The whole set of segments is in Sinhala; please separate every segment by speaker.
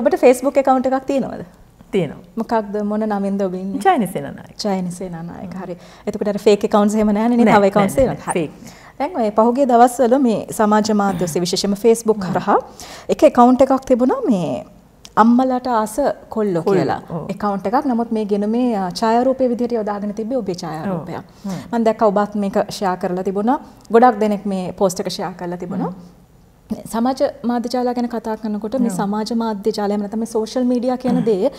Speaker 1: ඔබට ෆස්බුක් එකකවන්ට එකක් තියෙනවද තියෙන මොකක්ද මොන නමින්ද ඔබින් චයිනසේනනායි චයිනසේනනායක හරි එතකට ෆේක කවන්සේම නෑන හව කවන්සේ හරි දැන් ඔය පහුගේ දවස්වල මේ සමාජ මාධ්‍යස්සේ විශේෂම ෆේස්බුක් හරහා එක එකකවන්් එකක් තිබුණා මේ අම්මලට ආස කොල්ලො කියලා එකකවන්් එකක් නමුත් මේ ගෙන මේ චායරූපය විදිර යොදාගෙන තිබේ ඔබේ චායරූපය මන්දැක් ඔබත් මේක ෂයා කරලා තිබුණා ගොඩක් දෙනෙක් මේ පෝස්ටක ෂයා කරලා තිබුණා සමාජ මාධ්‍යජාලා ගැන කතා කරනකොට මේ සමාජ මාධ්‍යජාලයම නැත්නම් සෝෂල් මීඩියා කියන දේ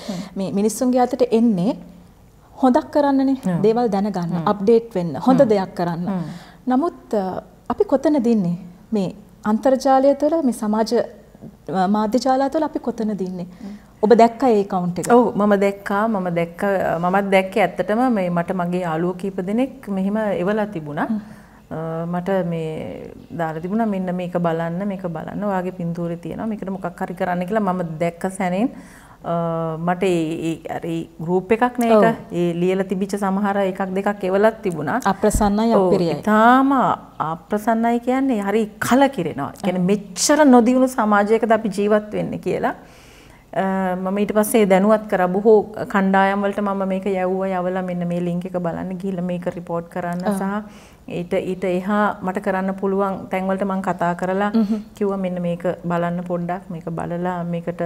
Speaker 1: මේ මිනිස්සුන්ගේ අතට එන්නේ හොඳක් කරන්නනේ දේවල් දැනගන්න අප්ඩේට් වෙන්න හොඳ දෙයක් කරන්න. නමුත් අපි කොතනද ඉන්නේ මේ අන්තර්ජාලය තුළ මේ සමාජ මාධ්‍යජාලා තුළ අපි කොතනද ඉන්නේ? ඔබ දැක්ක ඒ කවුන්ට් එක. ඔව් මම දැක්කා මම දැක්ක මමත් දැක්කේ ඇත්තටම මේ
Speaker 2: මට මගේ යාළුවෝ කීප දෙනෙක් මෙහිම එවලා තිබුණා. මට මේ දාලා තිබුණා මෙන්න මේක බලන්න මේක බලන්න ඔයාගේ පින්තූරේ තියෙනවා මේකට මොකක් හරි කරන්න කියලා මම දැක්ක සැනින් මට ඒ අර ගෲප් එකක් නේ ඒක ඒ ලියලා තිබිච්ච සමහර එකක් දෙකක් එවලත් තිබුණා අප්‍රසන්නයි අපිරියයි තාම අප්‍රසන්නයි කියන්නේ හරි කලකිරෙනවා කියන්නේ මෙච්චර නොදියුණු සමාජයකද අපි ජීවත් වෙන්නේ කියලා මම ඊට පස්සේ දැනුවත් කර බොහෝ කණ්ඩායම් වලට මම මේක යවුවා යවලා මෙන්න මේ ලින්ක් එක බලන්න ගිහිල්ලා මේක report කරන්න සහ ඊට ඊට එහා මට කරන්න පුළුවන් තැන් වලට මම කතා කරලා කිව්වා මෙන්න මේක බලන්න පොඩ්ඩක් මේක බලලා මේකට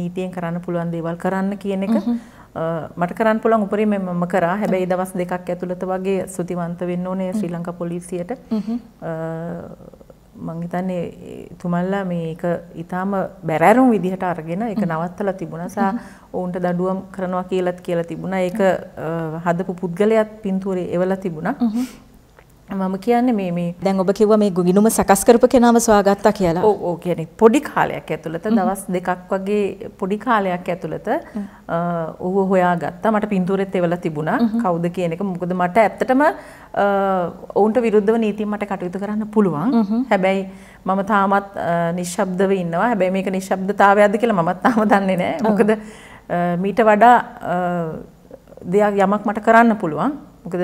Speaker 2: නීතියෙන් කරන්න පුළුවන් දේවල් කරන්න කියන එක මට කරන්න පුළුවන් උපරිම මම කරා. හැබැයි දවස් දෙකක් ඇතුළත වගේ සුතිවන්ත වෙන්න ඕනේ ශ්‍රී ලංකා පොලිසියට. මං හිතන්නේ තුමල්ලා මේක ඊටාම බැරෑරුම් විදිහට අරගෙන ඒක නවත්තලා තිබුණා. සා ඔවුන්ට දඩුවම් කරනවා කියලාත් කියලා තිබුණා. ඒක හදපු පුද්ගලයාත් පින්තූරේ එවලා තිබුණා. මම කියන්නේ මේ මේ දැන් ඔබ කිව්වා මේ ගිනුම සකස් කරපු කෙනාම සොයාගත්තා කියලා. ඔව් ඔව් කියන්නේ පොඩි කාලයක් ඇතුළත දවස් දෙකක් වගේ පොඩි කාලයක් ඇතුළත ඌව හොයාගත්තා. මට පින්තූරෙත් එවලා තිබුණා. කවුද කියන එක. මොකද මට ඇත්තටම ඔවුන්ට විරුද්ධව නීතියෙන් මට කටයුතු කරන්න පුළුවන්. හැබැයි මම තාමත් නිශ්ශබ්දව ඉන්නවා. හැබැයි මේක නිශ්ශබ්දතාවයක්ද කියලා මමත් තාම දන්නේ නැහැ. මොකද මීට වඩා දෙයක් යමක් මට කරන්න පුළුවන්. මොකද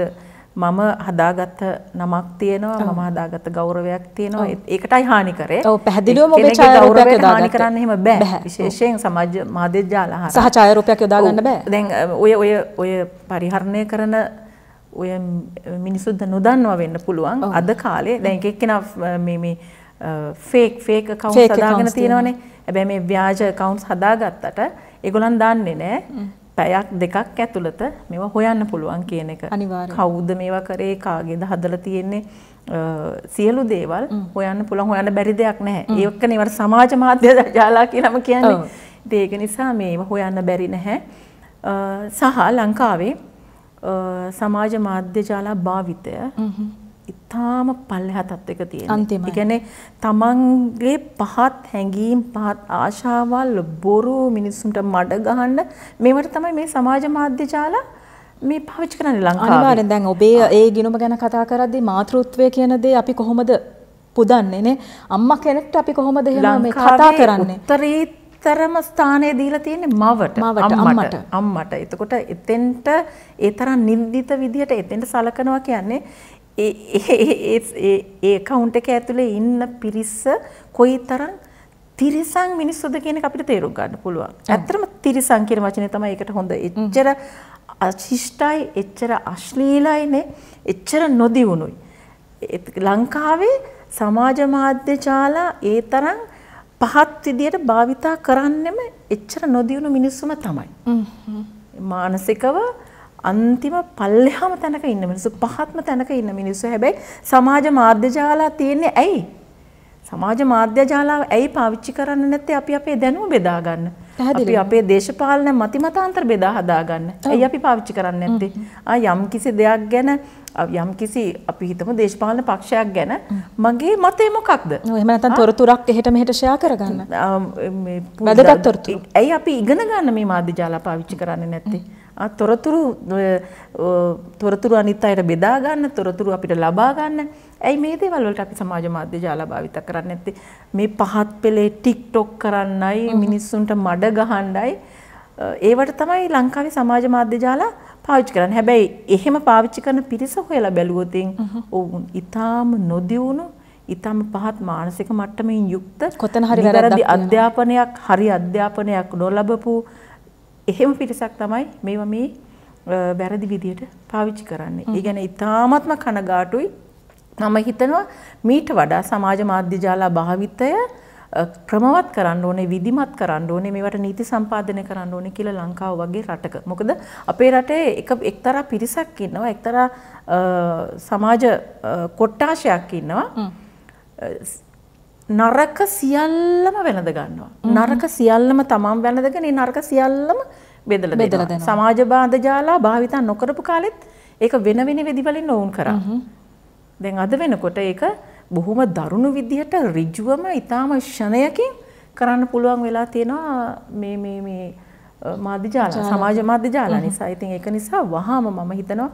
Speaker 2: මම හදාගත්ත නමක් තියෙනවා මම හදාගත්ත ගෞරවයක් තියෙනවා ඒකටයි හානි කරේ. ඔව් පැහැදිලිවම ඔබේ ඡායාරූපයක් යොදා ගන්න කරන්න එහෙම බෑ. විශේෂයෙන් සමාජ මාධ්‍යජාල හරහා. සහ ඡායාරූපයක් යොදා ගන්න බෑ. දැන් ඔය ඔය ඔය පරිහරණය කරන ඔය මිනිසුන්ද නොදන්නවා වෙන්න පුළුවන්. අද කාලේ දැන් එක එක්කෙනා මේ මේ ෆේක් ෆේක් account හදාගෙන තියෙනවනේ. හැබැයි මේ ව්‍යාජ accounts හදාගත්තට ඒගොල්ලන් දන්නේ නැහැ. පැයක් දෙකක් ඇතුළත මේවා හොයන්න පුළුවන් කියන එක. කවුද මේවා කරේ කාගේද හදලා තියෙන්නේ සියලු දේවල් හොයන්න පුළුවන් හොයන්න බැරි දෙයක් නැහැ. ඒක නේවර සමාජ මාධ්‍ය ජාලා කියලාම කියන්නේ. ඒක නිසා මේවා හොයන්න බැරි නැහැ. සහ ලංකාවේ සමාජ මාධ්‍ය ජාලා භාවිතය ඉතාම පල්ලෙහා තත්ත්වයක තියෙනවා. ඒ කියන්නේ තමන්ගේ පහත් හැඟීම්, පහත් ආශාවල්,
Speaker 1: බොරු මිනිස්සුන්ට මඩ ගහන්න මේවට තමයි මේ සමාජ මාධ්‍ය ජාලා මේ පාවිච්චි කරන්නේ ලංකාවේ. අනිවාර්යෙන් දැන් ඔබේ ඒ ගිනුම ගැන කතා කරද්දී මාතෘත්වය කියන දේ අපි කොහොමද පුදන්නේ නේ? අම්මා කෙනෙක්ට අපි කොහොමද එහෙම මේ කතා කරන්නේ? උත්තරම
Speaker 2: ස්ථානය දීලා තියෙන්නේ මවට අම්මට අම්මට එතකොට එතෙන්ට ඒ තරම් නින්දිත විදියට එතෙන්ට සලකනවා කියන්නේ ඒ ඒ account එක ඇතුලේ ඉන්න පිරිස කොයිතරම් තිරිසන් මිනිස්සුද කියන එක අපිට තේරුම් ගන්න පුළුවන්. ඇත්තටම තිරිසන් කියන වචනේ තමයි ඒකට හොඳ. එච්චර අශිෂ්ටයි, එච්චර අශ්ලීලයිනේ, එච්චර නොදියුණුයි. ලංකාවේ සමාජ මාධ්‍ය ජාලා ඒ තරම් පහත් විදියට භාවිතා කරන්නෙම එච්චර නොදියුණු මිනිස්සුම තමයි. මානසිකව අන්තිම පල්ලෙහාම තැනක ඉන්න මිනිස්සු පහත්ම තැනක ඉන්න මිනිස්සු හැබැයි සමාජ මාධ්‍ය ජාලා තියෙන්නේ ඇයි? සමාජ මාධ්‍ය ජාලාව ඇයි පාවිච්චි කරන්නේ නැත්තේ අපි අපේ දැනුම බෙදා ගන්න. අපි අපේ දේශපාලන මතිමතාන්තර බෙදා හදා ගන්න. ඇයි අපි පාවිච්චි කරන්නේ නැත්තේ? ආ යම් කිසි දෙයක් ගැන යම් කිසි අපි හිතමු දේශපාලන පක්ෂයක් ගැන මගේ මතය මොකක්ද? ඔව් එහෙම නැත්නම් තොරතුරක් එහෙට මෙහෙට ෂෙයා කරගන්න. මේ වැදගත් තොරතුරු. ඇයි අපි ඉගෙන ගන්න මේ මාධ්‍ය ජාලා පාවිච්චි කරන්නේ නැත්තේ? තොරතුරු තොරතුරු අනිත් අයට බෙදා ගන්න තොරතුරු අපිට ලබා ගන්න. ඇයි මේ දේවල් වලට අපි සමාජ මාධ්‍ය ජාලා භාවිත කරන්නේ නැත්තේ? මේ පහත් පෙළේ ටික්ටොක් කරන්නයි මිනිස්සුන්ට මඩ ගහන්නයි ඒවට තමයි ලංකාවේ සමාජ මාධ්‍ය ජාලා පාවිච්චි කරන්නේ. හැබැයි එහෙම පාවිච්චි කරන පිරිස හොයලා බැලුවොත් ඔවුන් ඊටාම නොදියුණු ඉතාම පහත් මානසික මට්ටමින් යුක්ත කොතන හරි වැරදි අධ්‍යාපනයක් හරි අධ්‍යාපනයක් නොලබපු එහෙම පිරිසක් තමයි මේවා මේ වැරදි විදියට පාවිච්චි කරන්නේ. ඒ කියන්නේ ඊටාත්ම කනගාටුයි. මම හිතනවා මීට වඩා සමාජ මාධ්‍ය ජාලා භාවිතය ක්‍රමවත් කරන්න ඕනේ විධිමත් කරන්න ඕනේ මේවට නීති සම්පාදනය කරන්න ඕනේ කියලා ලංකාව වගේ රටක. මොකද අපේ රටේ එක එක්තරා පිරිසක් ඉන්නවා එක්තරා සමාජ කොට්ටාශයක් ඉන්නවා. නරක සියල්ලම වෙනද ගන්නවා. නරක සියල්ලම තමන් වැනදගෙන නරක සියල්ලම බෙදල බෙදල සමාජ බාධජාලා භාවිතා නොකරපු කාලෙත් ඒක වෙන වෙන වෙදිවලින් ඔවුන් කරා. දැන් අද වෙනකොට ඒක බොහොම දරුණු විදිහට ඍජුවම ඊටාම ෂණයකින් කරන්න පුළුවන් වෙලා තියෙනවා මේ මේ මේ මාධ්‍ය ජාලා සමාජ මාධ්‍ය ජාලා නිසා. ඉතින් ඒක නිසා වහාම මම හිතනවා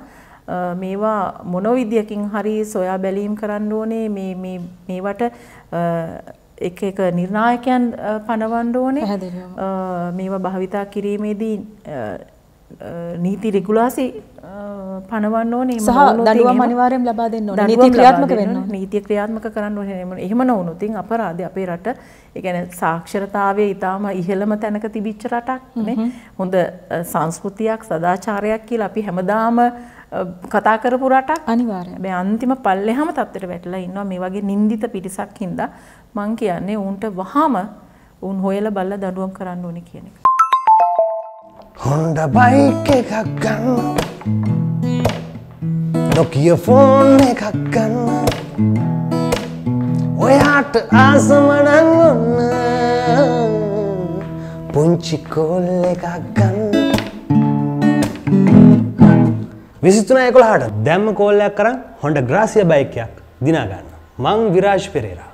Speaker 2: මේවා මොන විදියකින් හරි සොයා බැලීම් කරන්න ඕනේ මේ මේ මේවට එක එක නිර්ණායකයන් පනවන්න ඕනේ මේවා භාවිතා කිරීමේදී නීති රෙගුලාසි
Speaker 1: පනවන්න ඕනේ සහ දඩුවම් අනිවාර්යෙන් ලබා දෙන්න ඕනේ නීති ක්‍රියාත්මක වෙන්න ඕනේ
Speaker 2: නීති ක්‍රියාත්මක කරන්න ඕනේ එහෙම නොවුණොත් ඉතින් අපරාධය අපේ රට ඒ කියන්නේ සාක්ෂරතාවයේ ඊටාම ඉහළම තැනක තිබිච්ච රටක් නේ හොඳ සංස්කෘතියක් සදාචාරයක් කියලා අපි හැමදාම කතා කරපු රටක් අනිවාර්යයෙන් හැබැයි අන්තිම පල්ලෙහාම තත්ත්වයට වැටලා ඉන්නවා මේ වගේ නින්දිත පිටසක් හින්දා මං කියන්නේ උන්ට වහම උන් හොයලා බලලා දඬුවම් කරන්න ඕනේ කියන
Speaker 1: එක හොඳ බයික් එකක් ගන්න නොකිය ෆෝන් එකක් ගන්න ඔයාට ආසමනන් ඔන්න පුංචි කෝල් එකක් ගන්න
Speaker 2: විසිතුනා එකොළහට දැම්ම කෝල්ලයක් කරන්න හොඩ ග්‍රාසිය බයිකයක් දිනාගන්න මං විරාශ් පෙරේරා